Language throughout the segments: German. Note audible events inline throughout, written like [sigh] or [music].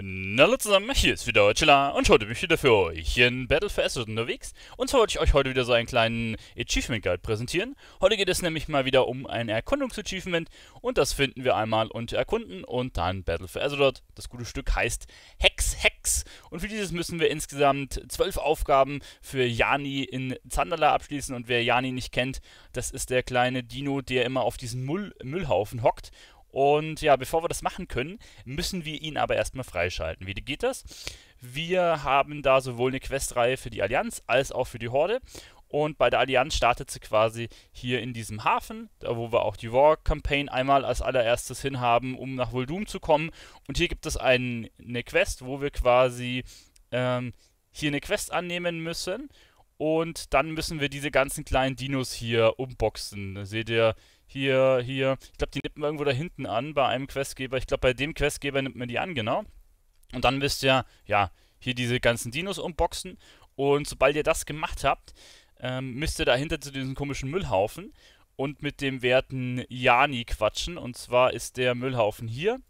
Hallo zusammen, hier ist wieder Chilla und heute bin ich wieder für euch in Battle for Assos unterwegs. Und zwar wollte ich euch heute wieder so einen kleinen Achievement Guide präsentieren. Heute geht es nämlich mal wieder um ein Erkundungs-Achievement und das finden wir einmal unter Erkunden und dann Battle for Azeroth. Das gute Stück heißt Hex Hex und für dieses müssen wir insgesamt zwölf Aufgaben für Jani in Zandala abschließen und wer Jani nicht kennt, das ist der kleine Dino, der immer auf diesem Müll Müllhaufen hockt und ja, bevor wir das machen können, müssen wir ihn aber erstmal freischalten. Wie geht das? Wir haben da sowohl eine Questreihe für die Allianz als auch für die Horde. Und bei der Allianz startet sie quasi hier in diesem Hafen, da wo wir auch die War-Campaign einmal als allererstes hinhaben, um nach Voldum zu kommen. Und hier gibt es ein, eine Quest, wo wir quasi ähm, hier eine Quest annehmen müssen. Und dann müssen wir diese ganzen kleinen Dinos hier umboxen. Seht ihr, hier, hier, ich glaube, die nimmt man irgendwo da hinten an bei einem Questgeber. Ich glaube, bei dem Questgeber nimmt man die an, genau. Und dann müsst ihr, ja, hier diese ganzen Dinos unboxen. Und sobald ihr das gemacht habt, ähm, müsst ihr dahinter zu diesem komischen Müllhaufen und mit dem werten Jani quatschen. Und zwar ist der Müllhaufen hier.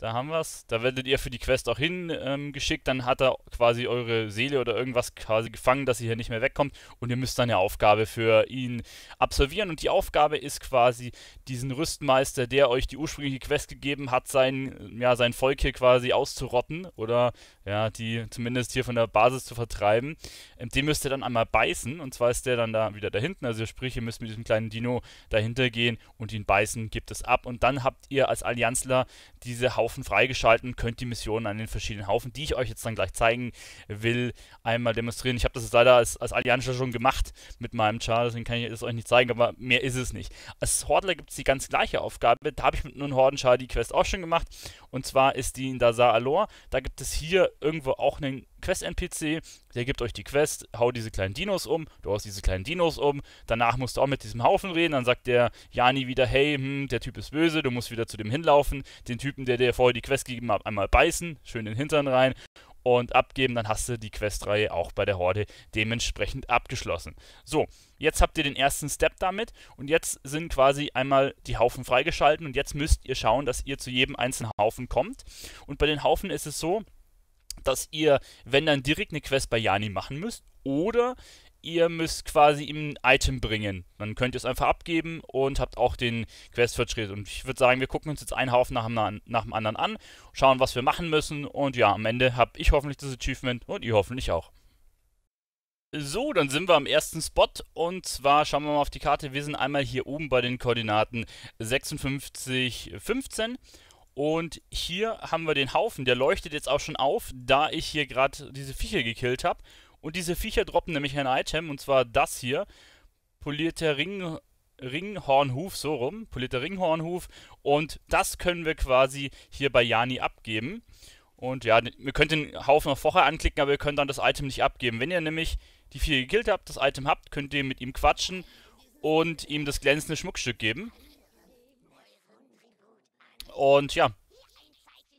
Da haben wir's. Da werdet ihr für die Quest auch hingeschickt. Ähm, dann hat er quasi eure Seele oder irgendwas quasi gefangen, dass ihr hier nicht mehr wegkommt. Und ihr müsst dann eine Aufgabe für ihn absolvieren. Und die Aufgabe ist quasi, diesen Rüstmeister, der euch die ursprüngliche Quest gegeben hat, sein, ja, sein Volk hier quasi auszurotten. Oder ja, die zumindest hier von der Basis zu vertreiben. Ähm, den müsst ihr dann einmal beißen. Und zwar ist der dann da wieder da hinten. Also sprich, ihr müsst mit diesem kleinen Dino dahinter gehen und ihn beißen, gibt es ab. Und dann habt ihr als Allianzler diese Haufen Haufen freigeschalten, könnt die Missionen an den verschiedenen Haufen, die ich euch jetzt dann gleich zeigen will, einmal demonstrieren. Ich habe das jetzt leider als, als Allianz schon gemacht mit meinem Char, deswegen kann ich es euch nicht zeigen, aber mehr ist es nicht. Als Hordler gibt es die ganz gleiche Aufgabe, da habe ich mit einem Hordenschar die Quest auch schon gemacht, und zwar ist die in Dazar Alor. Da gibt es hier irgendwo auch einen Quest-NPC, der gibt euch die Quest, hau diese kleinen Dinos um, du haust diese kleinen Dinos um, danach musst du auch mit diesem Haufen reden, dann sagt der Jani wieder, hey, hm, der Typ ist böse, du musst wieder zu dem hinlaufen, den Typen, der dir vorher die Quest gegeben hat, einmal beißen, schön den Hintern rein und abgeben, dann hast du die Questreihe auch bei der Horde dementsprechend abgeschlossen. So, jetzt habt ihr den ersten Step damit und jetzt sind quasi einmal die Haufen freigeschalten und jetzt müsst ihr schauen, dass ihr zu jedem einzelnen Haufen kommt. Und bei den Haufen ist es so, dass ihr, wenn dann direkt eine Quest bei Jani machen müsst, oder ihr müsst quasi ihm ein Item bringen. Dann könnt ihr es einfach abgeben und habt auch den Questfortschritt. Und ich würde sagen, wir gucken uns jetzt einen Haufen nach nach dem anderen an, schauen, was wir machen müssen. Und ja, am Ende habe ich hoffentlich das Achievement und ihr hoffentlich auch. So, dann sind wir am ersten Spot und zwar schauen wir mal auf die Karte. Wir sind einmal hier oben bei den Koordinaten 56, 15 und hier haben wir den Haufen, der leuchtet jetzt auch schon auf, da ich hier gerade diese Viecher gekillt habe. Und diese Viecher droppen nämlich ein Item, und zwar das hier. Polierter Ring, Ringhornhuf, so rum. Polierter Ringhornhuf. Und das können wir quasi hier bei Jani abgeben. Und ja, ihr könnt den Haufen auch vorher anklicken, aber ihr könnt dann das Item nicht abgeben. Wenn ihr nämlich die Viecher gekillt habt, das Item habt, könnt ihr mit ihm quatschen und ihm das glänzende Schmuckstück geben. Und ja,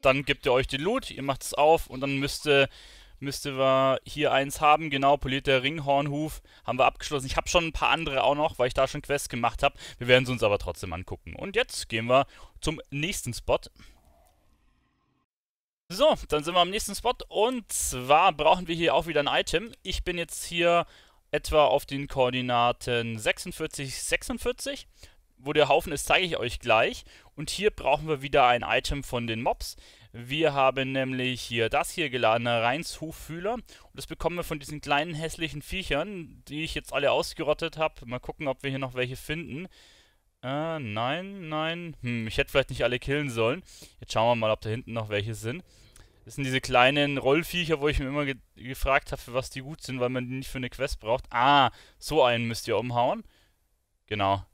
dann gebt ihr euch den Loot, ihr macht es auf und dann müsste müsste wir hier eins haben, genau, polierter Ringhornhuf, haben wir abgeschlossen. Ich habe schon ein paar andere auch noch, weil ich da schon Quests gemacht habe. Wir werden sie uns aber trotzdem angucken. Und jetzt gehen wir zum nächsten Spot. So, dann sind wir am nächsten Spot und zwar brauchen wir hier auch wieder ein Item. Ich bin jetzt hier etwa auf den Koordinaten 46, 46 wo der Haufen ist, zeige ich euch gleich. Und hier brauchen wir wieder ein Item von den Mobs. Wir haben nämlich hier das hier geladen, Reins Und das bekommen wir von diesen kleinen hässlichen Viechern, die ich jetzt alle ausgerottet habe. Mal gucken, ob wir hier noch welche finden. Äh, nein, nein. Hm, ich hätte vielleicht nicht alle killen sollen. Jetzt schauen wir mal, ob da hinten noch welche sind. Das sind diese kleinen Rollviecher, wo ich mir immer ge gefragt habe, für was die gut sind, weil man die nicht für eine Quest braucht. Ah, so einen müsst ihr umhauen. Genau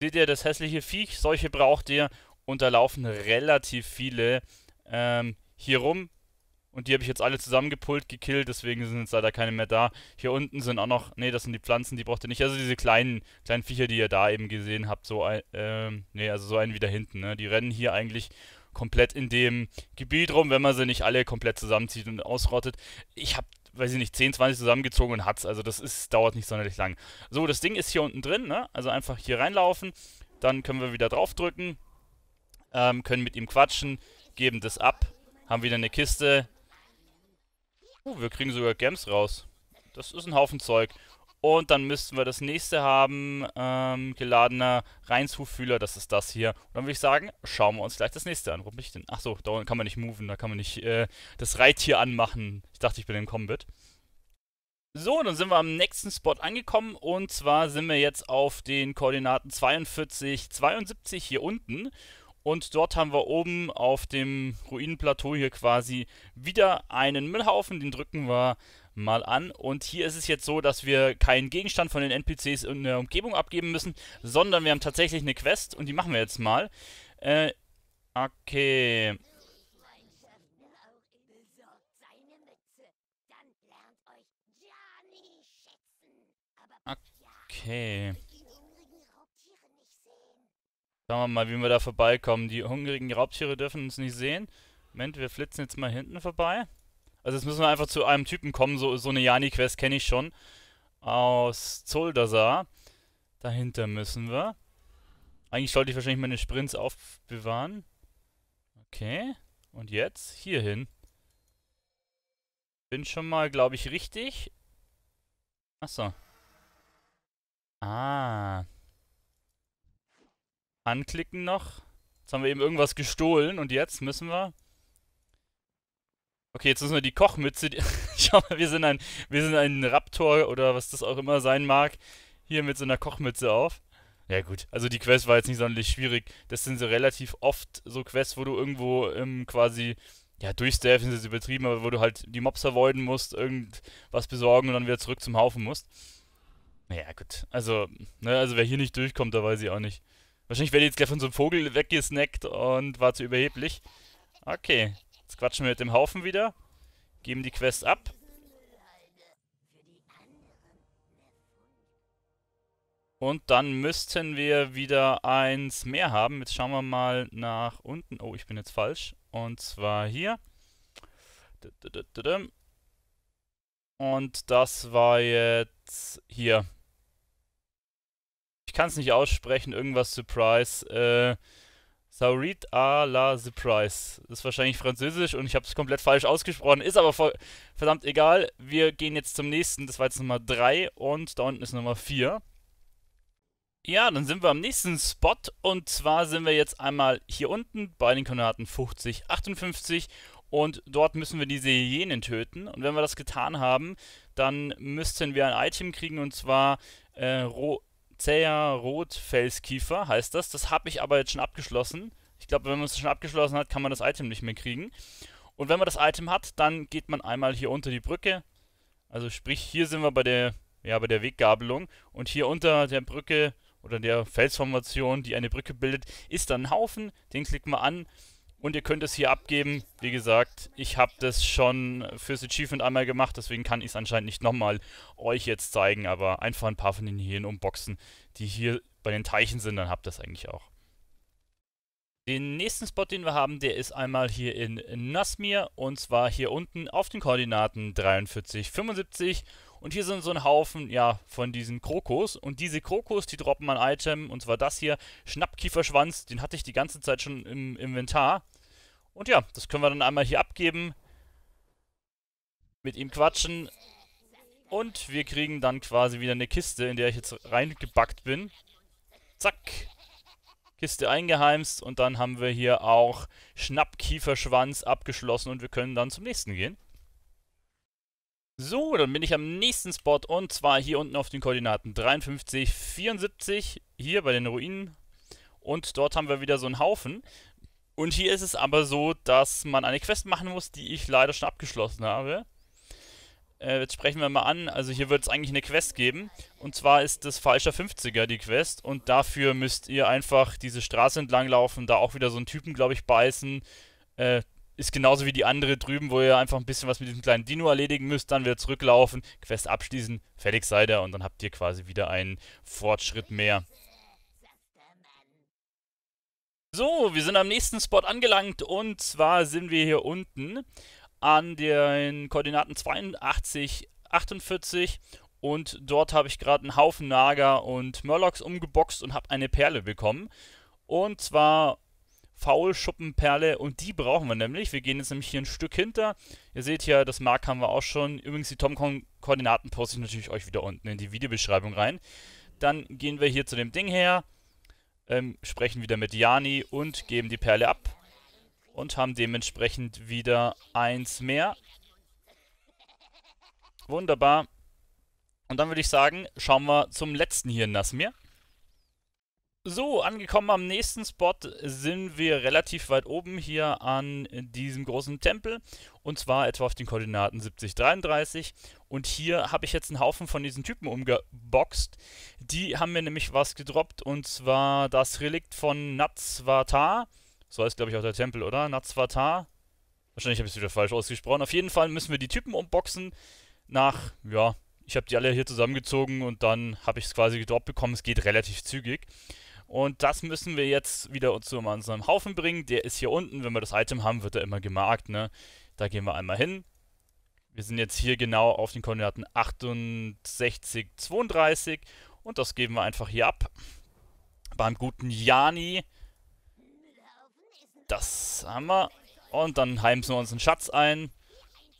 seht ihr das hässliche Viech, solche braucht ihr und da laufen relativ viele ähm, hier rum. Und die habe ich jetzt alle zusammengepult, gekillt, deswegen sind jetzt leider keine mehr da. Hier unten sind auch noch, nee, das sind die Pflanzen, die braucht ihr nicht. Also diese kleinen, kleinen Viecher, die ihr da eben gesehen habt, so ein, ähm, nee, also so einen wie da hinten, ne? Die rennen hier eigentlich komplett in dem Gebiet rum, wenn man sie nicht alle komplett zusammenzieht und ausrottet. Ich habe weiß ich nicht, 10, 20 zusammengezogen und hat's. Also das ist, dauert nicht sonderlich lang. So, das Ding ist hier unten drin, ne? Also einfach hier reinlaufen, dann können wir wieder draufdrücken, ähm, können mit ihm quatschen, geben das ab, haben wieder eine Kiste. Oh, wir kriegen sogar Gems raus. Das ist ein Haufen Zeug. Und dann müssten wir das nächste haben, ähm, geladener Reinzufühler, das ist das hier. Und dann würde ich sagen, schauen wir uns gleich das nächste an. Wo bin ich denn? Achso, da kann man nicht moven, da kann man nicht äh, das Reittier anmachen. Ich dachte, ich bin im Combat. So, dann sind wir am nächsten Spot angekommen und zwar sind wir jetzt auf den Koordinaten 42, 72 hier unten. Und dort haben wir oben auf dem Ruinenplateau hier quasi wieder einen Müllhaufen, den drücken wir mal an. Und hier ist es jetzt so, dass wir keinen Gegenstand von den NPCs in der Umgebung abgeben müssen, sondern wir haben tatsächlich eine Quest und die machen wir jetzt mal. Äh, okay. Okay. Schauen wir mal, wie wir da vorbeikommen. Die hungrigen Raubtiere dürfen uns nicht sehen. Moment, wir flitzen jetzt mal hinten vorbei. Also jetzt müssen wir einfach zu einem Typen kommen, so, so eine Jani-Quest kenne ich schon. Aus Zoldasar. Dahinter müssen wir. Eigentlich sollte ich wahrscheinlich meine Sprints aufbewahren. Okay. Und jetzt hier hin. Bin schon mal, glaube ich, richtig. Achso. Ah. Anklicken noch. Jetzt haben wir eben irgendwas gestohlen und jetzt müssen wir Okay, jetzt müssen wir die Kochmütze. Die [laughs] Schau mal, wir sind, ein, wir sind ein Raptor oder was das auch immer sein mag. Hier mit so einer Kochmütze auf. Ja, gut. Also die Quest war jetzt nicht sonderlich schwierig. Das sind so relativ oft so Quests, wo du irgendwo ähm, quasi. Ja, durchstaffen ist jetzt übertrieben, aber wo du halt die Mobs verweuden musst, irgendwas besorgen und dann wieder zurück zum Haufen musst. Naja, gut. Also, ne, also wer hier nicht durchkommt, da weiß ich auch nicht. Wahrscheinlich werde ich jetzt gleich von so einem Vogel weggesnackt und war zu überheblich. Okay. Jetzt quatschen wir mit dem Haufen wieder. Geben die Quest ab. Und dann müssten wir wieder eins mehr haben. Jetzt schauen wir mal nach unten. Oh, ich bin jetzt falsch. Und zwar hier. Und das war jetzt hier. Ich kann es nicht aussprechen. Irgendwas Surprise. Äh, Saurit à la Surprise. Das Ist wahrscheinlich französisch und ich habe es komplett falsch ausgesprochen. Ist aber voll, verdammt egal. Wir gehen jetzt zum nächsten. Das war jetzt Nummer 3 und da unten ist Nummer 4. Ja, dann sind wir am nächsten Spot und zwar sind wir jetzt einmal hier unten bei den Koordinaten 50, 58 und dort müssen wir diese Hyänen töten. Und wenn wir das getan haben, dann müssten wir ein Item kriegen und zwar äh, Ro zäher Rotfelskiefer heißt das. Das habe ich aber jetzt schon abgeschlossen. Ich glaube, wenn man es schon abgeschlossen hat, kann man das Item nicht mehr kriegen. Und wenn man das Item hat, dann geht man einmal hier unter die Brücke. Also sprich, hier sind wir bei der, ja, bei der Weggabelung. Und hier unter der Brücke oder der Felsformation, die eine Brücke bildet, ist dann ein Haufen. Den klicken wir an. Und ihr könnt es hier abgeben. Wie gesagt, ich habe das schon fürs Achievement einmal gemacht, deswegen kann ich es anscheinend nicht nochmal euch jetzt zeigen, aber einfach ein paar von den hier Unboxen, die hier bei den Teichen sind, dann habt ihr es eigentlich auch. Den nächsten Spot, den wir haben, der ist einmal hier in Nasmir und zwar hier unten auf den Koordinaten 43, 75 und hier sind so ein Haufen, ja, von diesen Krokos. Und diese Krokos, die droppen ein Item, und zwar das hier, Schnappkieferschwanz. Den hatte ich die ganze Zeit schon im Inventar. Und ja, das können wir dann einmal hier abgeben. Mit ihm quatschen. Und wir kriegen dann quasi wieder eine Kiste, in der ich jetzt reingebackt bin. Zack. Kiste eingeheimst und dann haben wir hier auch Schnappkieferschwanz abgeschlossen und wir können dann zum nächsten gehen. So, dann bin ich am nächsten Spot und zwar hier unten auf den Koordinaten 53, 74, hier bei den Ruinen. Und dort haben wir wieder so einen Haufen. Und hier ist es aber so, dass man eine Quest machen muss, die ich leider schon abgeschlossen habe. Äh, jetzt sprechen wir mal an. Also hier wird es eigentlich eine Quest geben. Und zwar ist das Falscher 50er die Quest. Und dafür müsst ihr einfach diese Straße entlang laufen, da auch wieder so einen Typen, glaube ich, beißen. Äh, ist genauso wie die andere drüben, wo ihr einfach ein bisschen was mit diesem kleinen Dino erledigen müsst, dann wieder zurücklaufen, Quest abschließen, fertig seid ihr und dann habt ihr quasi wieder einen Fortschritt mehr. So, wir sind am nächsten Spot angelangt und zwar sind wir hier unten an den Koordinaten 82, 48 und dort habe ich gerade einen Haufen Nager und Murlocs umgeboxt und habe eine Perle bekommen. Und zwar Faulschuppenperle und die brauchen wir nämlich. Wir gehen jetzt nämlich hier ein Stück hinter. Ihr seht hier, das Mark haben wir auch schon. Übrigens, die Tom-Koordinaten poste ich natürlich euch wieder unten in die Videobeschreibung rein. Dann gehen wir hier zu dem Ding her ähm, sprechen wieder mit Jani und geben die Perle ab. Und haben dementsprechend wieder eins mehr. Wunderbar. Und dann würde ich sagen, schauen wir zum letzten hier in Nasmir. So, angekommen am nächsten Spot sind wir relativ weit oben hier an diesem großen Tempel und zwar etwa auf den Koordinaten 70, 33 und hier habe ich jetzt einen Haufen von diesen Typen umgeboxt. Die haben mir nämlich was gedroppt und zwar das Relikt von Natsvatar, so heißt glaube ich auch der Tempel, oder? Natsvatar? Wahrscheinlich habe ich es wieder falsch ausgesprochen. Auf jeden Fall müssen wir die Typen umboxen nach, ja... Ich habe die alle hier zusammengezogen und dann habe ich es quasi gedroppt bekommen. Es geht relativ zügig. Und das müssen wir jetzt wieder zu unserem Haufen bringen. Der ist hier unten. Wenn wir das Item haben, wird er immer gemarkt. Ne? Da gehen wir einmal hin. Wir sind jetzt hier genau auf den Koordinaten 68, 32. Und das geben wir einfach hier ab. Beim guten Jani. Das haben wir. Und dann heimsen wir unseren Schatz ein.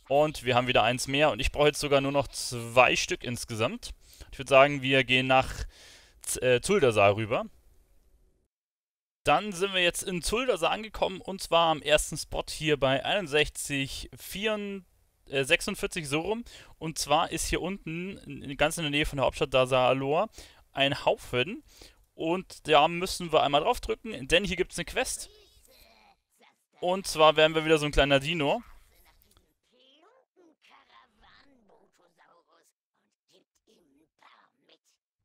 Und wir haben wieder eins mehr. Und ich brauche jetzt sogar nur noch zwei Stück insgesamt. Ich würde sagen, wir gehen nach Z äh, Zuldasar rüber. Dann sind wir jetzt in Zuldasa angekommen und zwar am ersten Spot hier bei 61, 44, äh, 46 so rum. Und zwar ist hier unten, ganz in der Nähe von der Hauptstadt Dasa Aloha, ein Haufen. Und da müssen wir einmal draufdrücken, denn hier gibt es eine Quest. Und zwar werden wir wieder so ein kleiner Dino.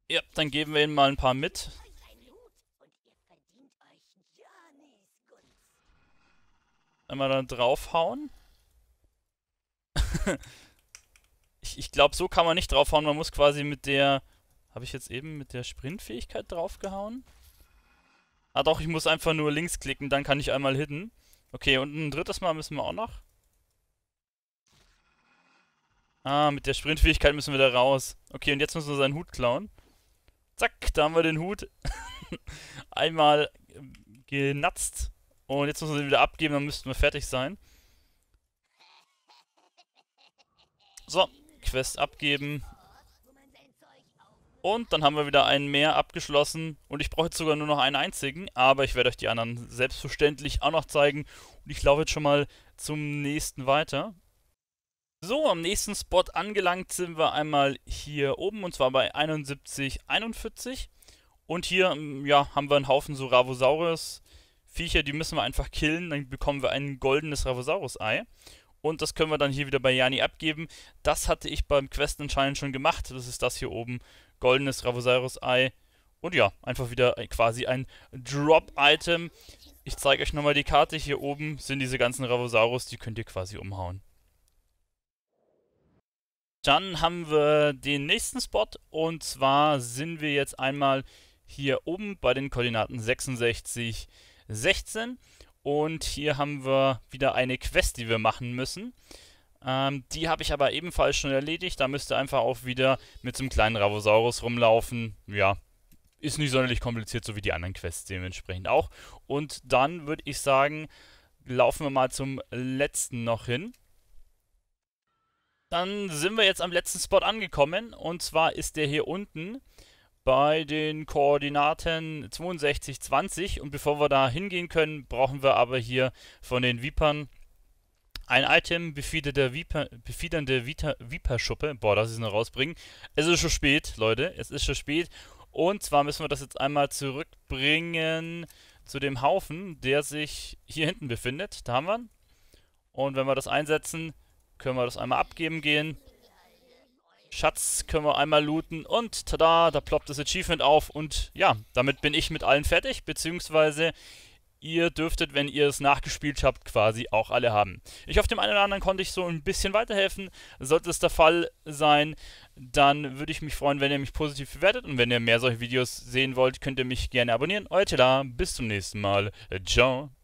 Ja, dann geben wir ihnen mal ein paar mit. Einmal dann draufhauen. [laughs] ich ich glaube, so kann man nicht draufhauen. Man muss quasi mit der... Habe ich jetzt eben mit der Sprintfähigkeit draufgehauen? Ah doch, ich muss einfach nur links klicken, dann kann ich einmal hitten. Okay, und ein drittes Mal müssen wir auch noch. Ah, mit der Sprintfähigkeit müssen wir da raus. Okay, und jetzt müssen wir seinen Hut klauen. Zack, da haben wir den Hut. [laughs] einmal ähm, genatzt. Und jetzt müssen wir sie wieder abgeben, dann müssten wir fertig sein. So, Quest abgeben. Und dann haben wir wieder einen mehr abgeschlossen. Und ich brauche jetzt sogar nur noch einen einzigen, aber ich werde euch die anderen selbstverständlich auch noch zeigen. Und ich laufe jetzt schon mal zum nächsten weiter. So, am nächsten Spot angelangt sind wir einmal hier oben und zwar bei 71, 41. Und hier, ja, haben wir einen Haufen so Ravosaurus. Viecher, die müssen wir einfach killen, dann bekommen wir ein goldenes Ravosaurus-Ei. Und das können wir dann hier wieder bei Jani abgeben. Das hatte ich beim Quest anscheinend schon gemacht. Das ist das hier oben. Goldenes Ravosaurus-Ei. Und ja, einfach wieder quasi ein Drop-Item. Ich zeige euch nochmal die Karte. Hier oben sind diese ganzen Ravosaurus, die könnt ihr quasi umhauen. Dann haben wir den nächsten Spot und zwar sind wir jetzt einmal hier oben bei den Koordinaten 66, 16. Und hier haben wir wieder eine Quest, die wir machen müssen. Ähm, die habe ich aber ebenfalls schon erledigt. Da müsste einfach auch wieder mit so einem kleinen Ravosaurus rumlaufen. Ja, ist nicht sonderlich kompliziert, so wie die anderen Quests dementsprechend auch. Und dann würde ich sagen, laufen wir mal zum letzten noch hin. Dann sind wir jetzt am letzten Spot angekommen. Und zwar ist der hier unten bei den Koordinaten 62, 20. Und bevor wir da hingehen können, brauchen wir aber hier von den Vipern ein Item Viper, befiedernde Viper-Schuppe. Boah, das ist noch rausbringen. Es ist schon spät, Leute. Es ist schon spät. Und zwar müssen wir das jetzt einmal zurückbringen zu dem Haufen, der sich hier hinten befindet. Da haben wir ihn. Und wenn wir das einsetzen, können wir das einmal abgeben gehen. Schatz können wir einmal looten und tada, da ploppt das Achievement auf und ja, damit bin ich mit allen fertig, beziehungsweise ihr dürftet, wenn ihr es nachgespielt habt, quasi auch alle haben. Ich hoffe, dem einen oder anderen konnte ich so ein bisschen weiterhelfen. Sollte es der Fall sein, dann würde ich mich freuen, wenn ihr mich positiv bewertet und wenn ihr mehr solche Videos sehen wollt, könnt ihr mich gerne abonnieren. Euer Tela, bis zum nächsten Mal. Ciao.